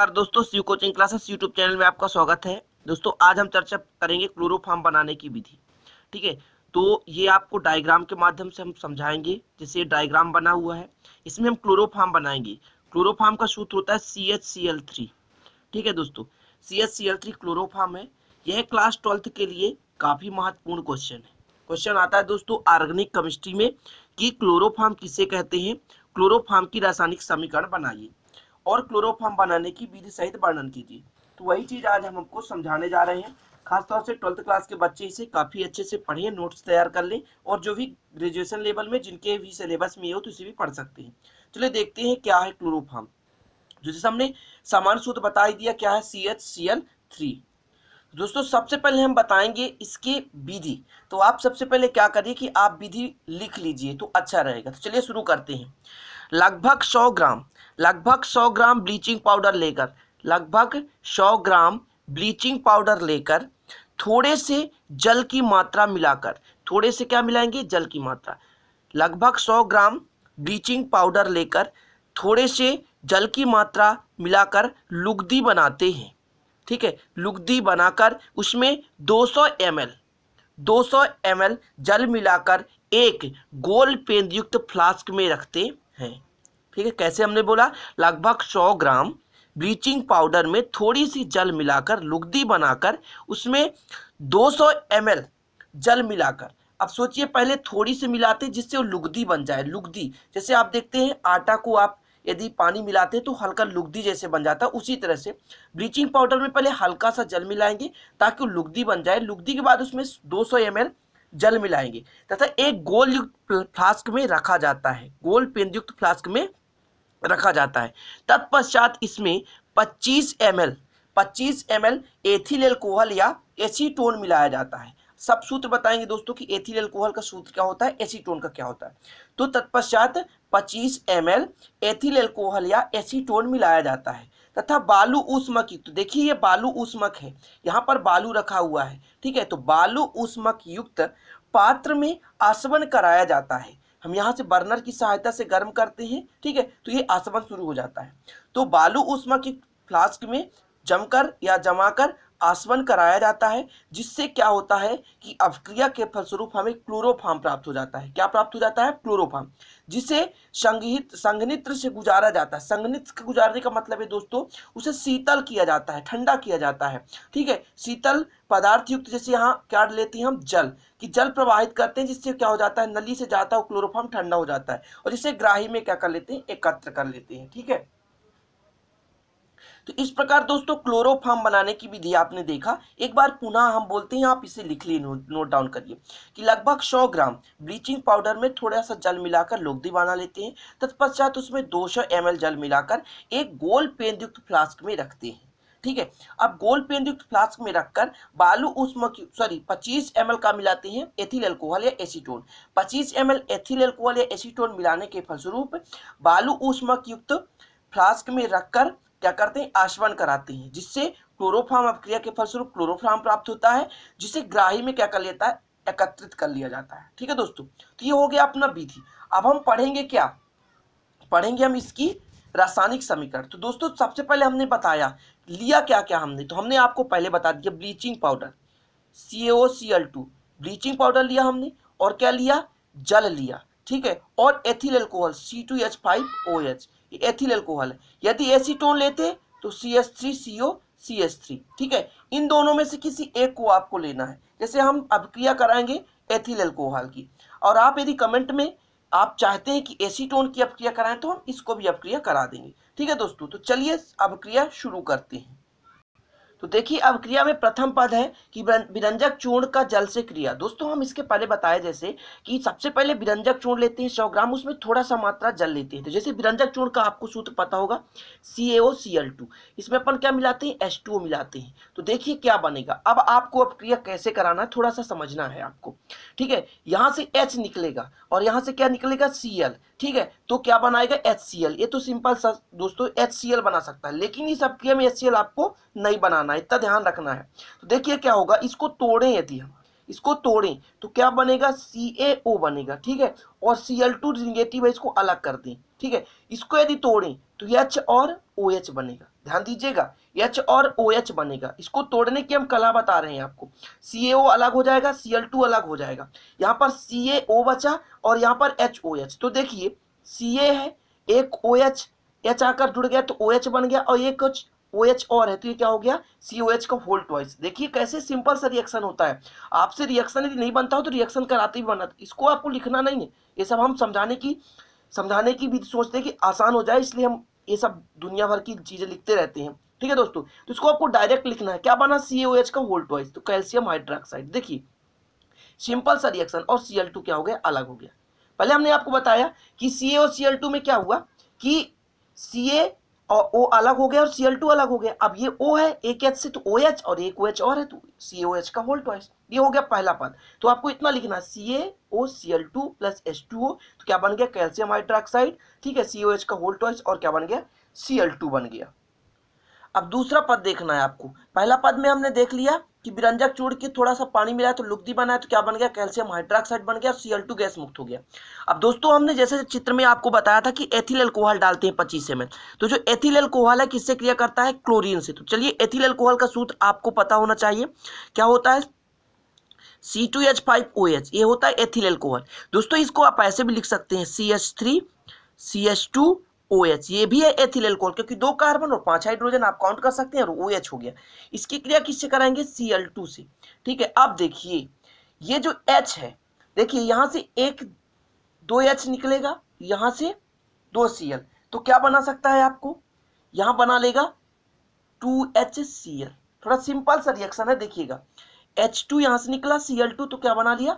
नमस्कार दोस्तों C coaching classes YouTube channel में आपका स्वागत है दोस्तों आज हम चर्चा करेंगे क्लोरोफार्म बनाने की विधि ठीक है तो ये आपको डायग्राम के माध्यम से हम समझाएंगे जैसे ये डायग्राम बना हुआ है इसमें हम क्लोरोफार्म बनाएंगे क्लोरोफार्म का सूत्र होता है C H C L three ठीक है दोस्तों C H C L three chloroform है यह क्लास ट्वेल्थ के लिए काफ़ी महत्वपूर्ण क्वेश्चन है क्वेश्चन आता है दोस्तों ऑर्गेनिक केमिस्ट्री में कि क्लोरोफार्म किसे कहते हैं क्लोरोफार्म की रासायनिक समीकरण बनाइए और क्लोरोफार्म बनाने की विधि सहित वर्णन कीजिए तो वही चीज़ आज हम आपको समझाने जा रहे हैं खासतौर से ट्वेल्थ क्लास के बच्चे इसे काफ़ी अच्छे से पढ़िए नोट्स तैयार कर लें और जो भी ग्रेजुएशन लेवल में जिनके भी सिलेबस में हो तो इसे भी पढ़ सकते हैं चलिए देखते हैं क्या है क्लोरोफार्म जैसे हमने समान सूत्र बता ही दिया क्या है C H C L three दोस्तों सबसे पहले हम बताएंगे इसके विधि तो आप सबसे पहले क्या करिए कि आप विधि लिख लीजिए तो अच्छा रहेगा तो चलिए शुरू करते हैं लगभग 100 ग्राम लगभग 100 ग्राम ब्लीचिंग पाउडर लेकर लगभग 100 ग्राम ब्लीचिंग पाउडर लेकर थोड़े से जल की मात्रा मिलाकर थोड़े से क्या मिलाएंगे जल की मात्रा लगभग 100 ग्राम ब्लीचिंग पाउडर लेकर थोड़े से जल की मात्रा मिलाकर लुगदी बनाते हैं ठीक है लुगदी बनाकर उसमें 200 सौ 200 ml जल मिलाकर एक गोल पेंदयुक्त फ्लास्क में रखते है ठीक है कैसे हमने बोला लगभग सौ ग्राम ब्लीचिंग पाउडर में थोड़ी सी जल मिलाकर लुगदी बनाकर उसमें 200 सौ जल मिलाकर अब सोचिए पहले थोड़ी सी मिलाते जिससे वो लुगदी बन जाए लुगदी जैसे आप देखते हैं आटा को आप यदि पानी मिलाते हैं तो हल्का लुगदी जैसे बन जाता है उसी तरह से ब्लीचिंग पाउडर में पहले हल्का सा जल मिलाएंगे ताकि वो लुगदी बन जाए लुगदी के बाद उसमें 200 सौ जल मिलाएंगे तथा एक गोल युक्त फ्लास्क में रखा जाता है गोल पेंदयुक्त फ्लास्क में रखा जाता है तत्पश्चात इसमें 25 एम एल पच्चीस एम एल एथिल एल्कोहल या एसीटोन मिलाया जाता है सब सूत्र बताएंगे दोस्तों कि एथिल एल्कोहल का सूत्र क्या होता है एसीटोन का क्या होता है तो तत्पश्चात 25 एम एल एथिल एल्कोहल या एसीटोन मिलाया जाता है तथा बालू उष्मक युक्त देखिए ये बालू उष्मक है यहाँ पर बालू रखा हुआ है ठीक है तो बालू उष्मक युक्त पात्र में आसवन कराया जाता है हम यहाँ से बर्नर की सहायता से गर्म करते हैं ठीक है तो ये आसवन शुरू हो जाता है तो बालू उष्मक फ्लास्क में जमकर या जमाकर आसवन कराया जाता है जिससे क्या होता है कि अवक्रिया के फलस्वरूप हमें क्लोरोफार्म प्राप्त हो जाता है क्या प्राप्त हो जाता है क्लोरोफार्म जिसे संघहित संघनित्र से गुजारा जाता है संघनित्र के गुजारने का मतलब है दोस्तों उसे शीतल किया जाता है ठंडा किया जाता है ठीक है शीतल पदार्थ युक्त जैसे यहाँ क्या लेते हैं हम जल कि जल प्रवाहित करते हैं जिससे क्या हो जाता है नली से जाता है क्लोरोफार्म ठंडा हो जाता है और जिसे ग्राही में क्या कर लेते हैं एकत्र कर लेते हैं ठीक है थीके? तो इस प्रकार दोस्तों क्लोरोफार्म बनाने की विधि आपने देखा एक बार पुनः हम बोलते हैं आप इसे लिख लिए नो, नोट डाउन करिए कि लगभग 100 ग्राम ब्लीचिंग पाउडर में थोड़ा सा जल मिलाकर लोगदी बना लेते हैं तत्पश्चात उसमें दो सौ जल मिलाकर एक गोल पेनयुक्त फ्लास्क में रखते हैं ठीक है अब गोल पेन युक्त फ्लास्क में रखकर बालू उष्म सॉरी 25 एम का मिलाते हैं एथिल अल्कोहल या एसीटोन 25 एम एथिल अल्कोहल या एसीटोन मिलाने के फलस्वरूप बालू उष्मक युक्त फ्लास्क में रखकर क्या करते हैं आश्वन कराते हैं जिससे क्लोरोफार्म अपक्रिया के फलस्वरूप क्लोरोफार्म प्राप्त होता है जिसे ग्राही में क्या कर लेता है एकत्रित कर लिया जाता है ठीक है दोस्तों तो ये हो गया अपना विधि अब हम पढ़ेंगे क्या पढ़ेंगे हम इसकी रासायनिक समीकरण तो दोस्तों सबसे पहले हमने बताया लिया क्या क्या हमने तो हमने आपको पहले बता दिया bleaching powder C O C L two bleaching powder लिया हमने और क्या लिया जल लिया ठीक है और ethyl alcohol C two H five O H ये एथिल एल्कोहल है यदि एसीटोन लेते तो C S three C O C S three ठीक है इन दोनों में से किसी एक को आपको लेना है जैसे हम अभिक्रिया कराएंगे एथिल एल्कोहल की और आप यदि कमेंट में आप चाहते हैं कि एसीटोन की अपक्रिया कराएं तो हम इसको भी अपक्रिया करा देंगे ठीक है दोस्तों तो चलिए अपक्रिया शुरू करते हैं तो देखिए अब क्रिया में प्रथम पद है कि विरंजक चूर्ण का जल से क्रिया दोस्तों हम इसके पहले बताए जैसे कि सबसे पहले विरंजक चूर्ण लेते हैं सौ ग्राम उसमें थोड़ा सा मात्रा जल लेते हैं तो जैसे विरंजक चूर्ण का आपको सूत्र पता होगा सी ए सी एल टू इसमें अपन क्या मिलाते हैं एस टू मिलाते हैं तो देखिए क्या बनेगा अब आपको अब क्रिया कैसे कराना है थोड़ा सा समझना है आपको ठीक है यहाँ से एच निकलेगा और यहाँ से क्या निकलेगा सी ठीक है तो क्या बनाएगा एच ये तो सिंपल सा दोस्तों एच बना सकता है लेकिन इस अपक्रिया में एच आपको नहीं बनाना है इतना ध्यान रखना है तो देखिए क्या होगा इसको तोड़ें यदि हम इसको तोड़ें तो क्या बनेगा CaO बनेगा ठीक है और Cl2 नेगेटिव है इसको अलग कर दें ठीक है इसको यदि तोड़ें तो एच और ओ OH बनेगा ध्यान दीजिएगा एच और ओ OH एच बनेगा इसको तोड़ने की हम कला बता रहे हैं आपको सी ए ओ अलग हो जाएगा सी एल टू अलग हो जाएगा यहाँ पर सी ए ओ बचा और यहाँ पर एच ओ एच तो देखिए सी ए है एक ओ एच एच आकर जुड़ गया तो ओ OH बन गया और एक ओ OH और है तो ये क्या हो गया सी ओ एच का होल ट्वाइस देखिए कैसे सिंपल सा रिएक्शन होता है आपसे रिएक्शन यदि नहीं बनता हो तो रिएक्शन कराते ही बनाते इसको आपको लिखना नहीं है ये सब हम समझाने की समझाने की भी सोचते हैं कि आसान हो जाए इसलिए हम ये सब दुनिया भर की चीज़ें लिखते रहते हैं ठीक है दोस्तों तो इसको आपको डायरेक्ट लिखना है क्या बना सी एच का वोल्ट वाइज तो कैल्सियम हाइड्रोक्साइड देखिए सिंपल सा रिएक्शन और सी क्या हो गया अलग हो गया पहले हमने आपको बताया कि सी में क्या हुआ कि सी और ओ अलग हो गया और सी अलग हो गया अब ये ओ है एक एच से तो ओ एच और एक ओ एच और है तो सी ओ एच का होल ट्वाइस ये हो गया पहला पद तो आपको इतना लिखना C A O C L two plus H two O तो क्या बन गया कैल्शियम हाइड्रोक्साइड ठीक है सी ओ एच का होल ट्वाइस और क्या बन गया सी एल टू बन गया अब दूसरा पद देखना है आपको पहला पद में हमने देख लिया कि बिरंजक चूड़ के थोड़ा सा पानी मिला तो लुगदी बना है तो क्या बन गया कैल्शियम हाइड्रोक्साइड बन गया और सीएल टू गैस मुक्त हो गया अब दोस्तों हमने जैसे चित्र में आपको बताया था कि एथिल एल्कोहल डालते हैं पच्चीस एम तो जो एथिल एल्कोहल है किससे क्रिया करता है क्लोरीन से तो चलिए एथिल एल्कोहल का सूत्र आपको पता होना चाहिए क्या होता है C two H five O H ये होता है एथिल एल्कोहल दोस्तों इसको आप ऐसे भी लिख सकते हैं C H three C H two O H ये भी है एथिल एल्कोहल क्योंकि दो कार्बन और पांच हाइड्रोजन आप काउंट कर सकते हैं और ओ एच हो गया इसकी क्रिया किससे कराएंगे सी एल टू से ठीक है अब देखिए ये जो एच है देखिए यहां से एक दो एच निकलेगा यहां से दो सी एल तो क्या बना सकता है आपको यहां बना लेगा टू एच सी एल थोड़ा सिंपल सा रिएक्शन है देखिएगा एच टू यहां से निकला सी एल टू तो क्या बना लिया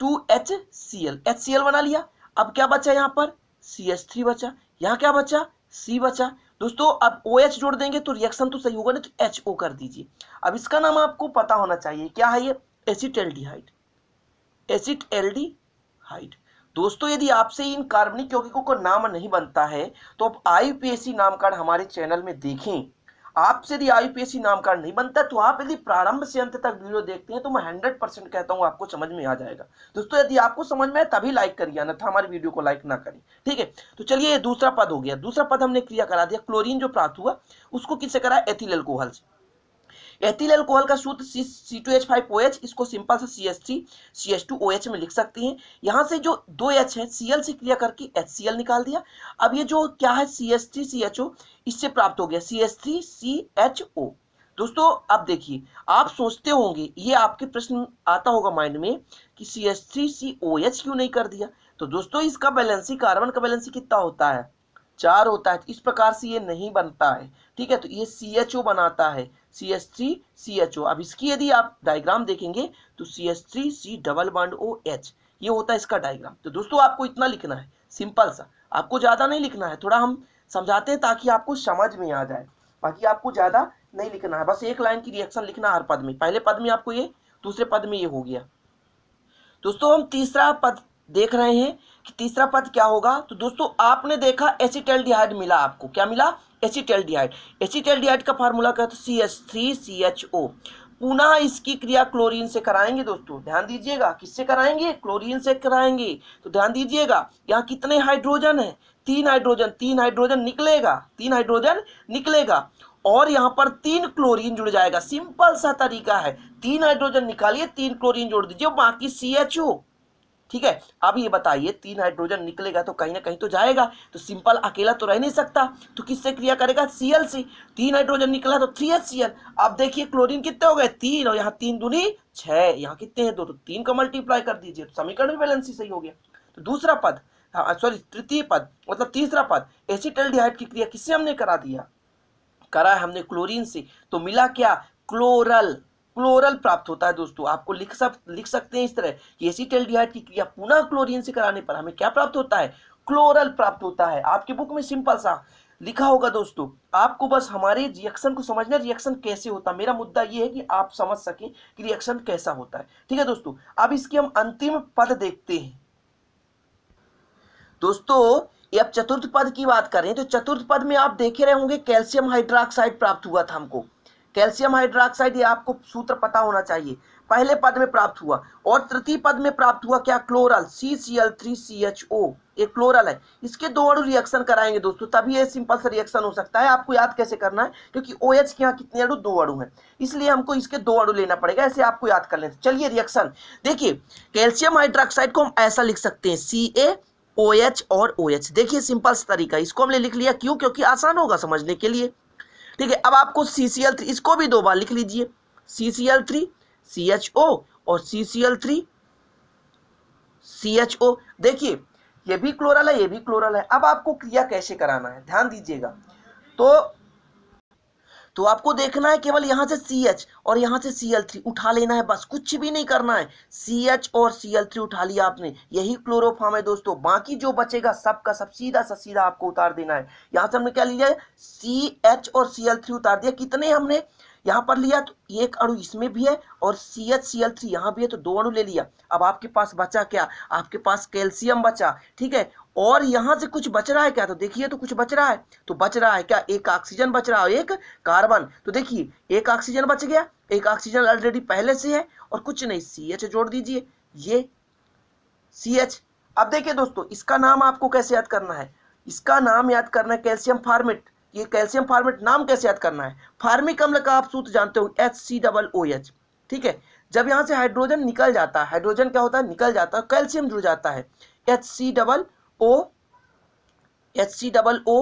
two H C L H C L बना लिया अब क्या बचा यहाँ पर सी एच थ्री बचा यहाँ क्या बचा सी बचा दोस्तों अब ओ OH जोड़ देंगे तो रिएक्शन तो सही होगा ना तो एच ओ कर दीजिए अब इसका नाम आपको पता होना चाहिए क्या है ये acetaldehyde acetaldehyde दोस्तों यदि आपसे इन कार्बनिक यौगिकों का नाम नहीं बनता है तो आप आई नाम कार्ड हमारे चैनल में देखें आपसे यदि आईपीएससी नाम कार्ड नहीं बनता तो आप यदि प्रारंभ से अंत तक वीडियो देखते हैं तो मैं हंड्रेड परसेंट कहता हूं आपको समझ में आ जाएगा दोस्तों यदि आपको समझ में आए तभी लाइक करिए अन्यथा हमारी वीडियो को लाइक ना करें ठीक है तो चलिए दूसरा पद हो गया दूसरा पद हमने क्रिया करा दिया क्लोरीन जो प्राप्त हुआ उसको किससे करा एथिल एल्कोहल से एथिल एल्कोहल का सूत्र C two H five O H इसको सिंपल से C S three C S two O H में लिख सकते हैं यहाँ से जो दो एच है सी एल से क्रिया करके एच सी एल निकाल दिया अब ये जो क्या है C S three C H O इससे प्राप्त हो गया C S three C H O दोस्तों अब देखिए आप सोचते होंगे ये आपके प्रश्न आता होगा माइंड में कि C S three C O H क्यों नहीं कर दिया तो दोस्तों इसका बैलेंसी कार्बन का बैलेंसी कितना होता है चार होता है तो इस प्रकार से ये नहीं बनता है ठीक है तो ये सी एच ओ बनाता है C S three C H O अब इसकी यदि आप डायग्राम देखेंगे तो C S three C double bond O H ये होता है इसका डायग्राम तो दोस्तों आपको इतना लिखना है सिंपल सा आपको ज़्यादा नहीं लिखना है थोड़ा हम समझाते हैं ताकि आपको समझ में आ जाए बाकी आपको ज़्यादा नहीं लिखना है बस एक लाइन की रिएक्शन लिखना हर पद में पहले पद में आपको ये दूसरे पद में ये हो गया दोस्तों हम तीसरा पद देख रहे हैं कि तीसरा पद क्या होगा तो दोस्तों आपने देखा एसिटेल मिला आपको क्या मिला एसिटेल्डिहाइड एसिटेल्डिहाइड e e का फार्मूला क्या था C S three C H O पुनः इसकी क्रिया क्लोरीन से कराएंगे दोस्तों ध्यान दीजिएगा किससे कराएंगे क्लोरीन से कराएंगे तो ध्यान दीजिएगा यहाँ कितने हाइड्रोजन है तीन हाइड्रोजन तीन हाइड्रोजन निकलेगा तीन हाइड्रोजन निकलेगा और यहाँ पर तीन क्लोरीन जुड़ जाएगा सिंपल सा तरीका है तीन हाइड्रोजन निकालिए तीन क्लोरीन जोड़ दीजिए बाकी सी एच ओ ठीक है अब ये बताइए तीन हाइड्रोजन निकलेगा तो कहीं ना कहीं तो जाएगा तो सिंपल अकेला तो रह नहीं सकता तो किससे क्रिया करेगा सीएल से तीन हाइड्रोजन निकला तो थ्री एच सी एल अब देखिए क्लोरीन कितने हो गए तीन और यहाँ तीन दूनी छः यहाँ कितने हैं दो तो तीन का मल्टीप्लाई कर दीजिए तो समीकरण भी बैलेंस ही सही हो गया तो दूसरा पद हाँ सॉरी तृतीय पद मतलब तीसरा पद एसिटल की क्रिया किससे हमने करा दिया करा है हमने क्लोरीन से तो मिला क्या क्लोरल क्लोरल प्राप्त होता है दोस्तों आपको लिख सक लिख सकते हैं इस तरह कि एसीटेल्डिहाइड की क्रिया पुनः क्लोरीन से कराने पर हमें क्या प्राप्त होता है क्लोरल प्राप्त होता है आपकी बुक में सिंपल सा लिखा होगा दोस्तों आपको बस हमारे रिएक्शन को समझना रिएक्शन कैसे होता है मेरा मुद्दा यह है कि आप समझ सकें कि रिएक्शन कैसा होता है ठीक है दोस्तों अब इसकी हम अंतिम पद देखते हैं दोस्तों ये अब चतुर्थ पद की बात करें तो चतुर्थ पद में आप देखे रहे होंगे कैल्शियम हाइड्रोक्साइड प्राप्त हुआ था हमको कैल्शियम हाइड्रोक्साइड ये आपको सूत्र पता होना चाहिए पहले पद में प्राप्त हुआ और तृतीय पद में प्राप्त हुआ क्या chloral C C L three C H O ये क्लोरल है इसके दो अणु रिएक्शन कराएंगे दोस्तों तभी ये सिंपल सा रिएक्शन हो सकता है आपको याद कैसे करना है क्योंकि ओ एच के यहाँ कितने अणु दो अणु हैं इसलिए हमको इसके दो अणु लेना पड़ेगा ऐसे आपको याद कर लेना चलिए रिएक्शन देखिए कैल्शियम हाइड्रोक्साइड को हम ऐसा लिख सकते हैं सी ए ओ एच और ओ एच देखिए सिंपल तरीका इसको हमने लिख लिया क्यों क्योंकि आसान होगा समझने के लिए ठीक है अब आपको सी सी एल थ्री इसको भी दो बार लिख लीजिए C C L three C H O और C C L three C H O देखिए ये भी क्लोरल है ये भी क्लोरल है अब आपको क्रिया कैसे कराना है ध्यान दीजिएगा तो तो आपको देखना है केवल यहाँ से सी एच और यहाँ से सी एल थ्री उठा लेना है बस कुछ भी नहीं करना है सी एच और सी एल थ्री उठा लिया आपने यही क्लोरोफार्म है दोस्तों बाकी जो बचेगा सब का सब सीधा सा सीधा आपको उतार देना है यहां से हमने क्या लिया है सी एच और सी एल थ्री उतार दिया कितने हमने यहाँ पर लिया तो एक अणु इसमें भी है और C H C L three यहां भी है तो दो अणु ले लिया अब आपके पास बचा क्या आपके पास कैल्शियम बचा ठीक है और यहां से कुछ बच रहा है क्या तो देखिए तो कुछ बच रहा है तो बच रहा है क्या एक ऑक्सीजन बच रहा है एक कार्बन तो देखिए एक ऑक्सीजन बच गया एक ऑक्सीजन ऑलरेडी पहले से है और कुछ नहीं सी एच जोड़ दीजिए ये सी एच अब देखिए दोस्तों इसका नाम आपको कैसे याद करना है इसका नाम याद करना है कैल्शियम फार्मेट ये कैल्शियम फार्मेट नाम कैसे याद करना है फार्मिक अम्ल का आप सूत्र जानते हो H C double O H ठीक है जब यहां से हाइड्रोजन निकल जाता है हाइड्रोजन क्या होता है निकल जाता है कैल्शियम जुड़ जाता है H C double O H C double O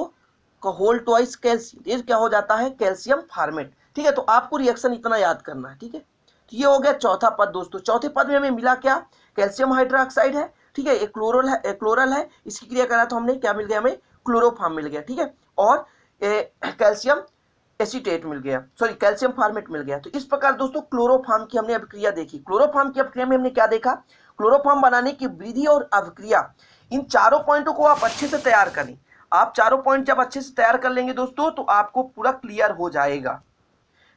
का होल ट्वाइस कैल्शियम ये क्या हो जाता है कैल्शियम फार्मेट ठीक है तो आपको रिएक्शन इतना याद करना है ठीक है तो ये हो गया चौथा पद दोस्तों चौथे पद में हमें मिला क्या कैल्शियम हाइड्रोक्साइड है ठीक है एक क्लोरल है एक क्लोरल है इसकी क्रिया करा तो हमने क्या मिल गया हमें क्लोरोफार्म मिल गया ठीक है और कैल्शियम एसीटेट मिल गया सॉरी कैल्शियम फार्मेट मिल गया तो इस प्रकार दोस्तों क्लोरोफार्म की हमने अभिक्रिया देखी क्लोरोफार्म की अभिक्रिया में हमने क्या देखा क्लोरोफार्म बनाने की वृद्धि और अभिक्रिया इन चारों पॉइंटों को आप अच्छे से तैयार करें आप चारों पॉइंट जब अच्छे से तैयार कर लेंगे दोस्तों तो आपको पूरा क्लियर हो जाएगा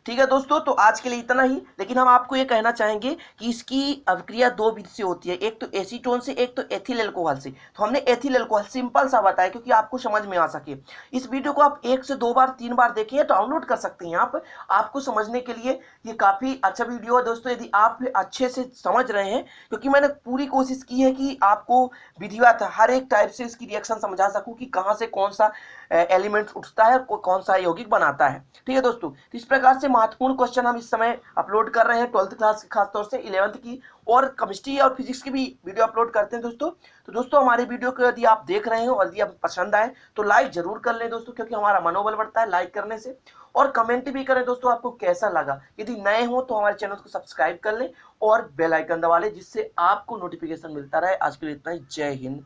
ठीक है दोस्तों तो आज के लिए इतना ही लेकिन हम आपको ये कहना चाहेंगे कि इसकी अभिक्रिया दो विधि से होती है एक तो एसीटोन से एक तो एथिल एल्कोहल से तो हमने एथिल एल्कोहल सिंपल सा बताया क्योंकि आपको समझ में आ सके इस वीडियो को आप एक से दो बार तीन बार देखिए डाउनलोड कर सकते हैं आप आपको समझने के लिए ये काफ़ी अच्छा वीडियो है दोस्तों यदि आप अच्छे से समझ रहे हैं क्योंकि मैंने पूरी कोशिश की है कि आपको विधिवत हर एक टाइप से इसकी रिएक्शन समझा सकूँ कि कहाँ से कौन सा एलिमेंट उठता है और कौन सा यौगिक बनाता है ठीक है दोस्तों तो इस प्रकार से महत्वपूर्ण क्वेश्चन हम इस समय अपलोड कर रहे हैं ट्वेल्थ क्लास के खासतौर से इलेवंथ की और केमिस्ट्री और फिजिक्स की भी वीडियो अपलोड करते हैं दोस्तों तो दोस्तों हमारे वीडियो को यदि आप देख रहे हैं और यदि आप पसंद आए तो लाइक जरूर कर लें दोस्तों क्योंकि हमारा मनोबल बढ़ता है लाइक करने से और कमेंट भी करें दोस्तों आपको कैसा लगा यदि नए हो तो हमारे चैनल को सब्सक्राइब कर लें और बेल आइकन दबा लें जिससे आपको नोटिफिकेशन मिलता रहे आज के लिए इतना ही जय हिंद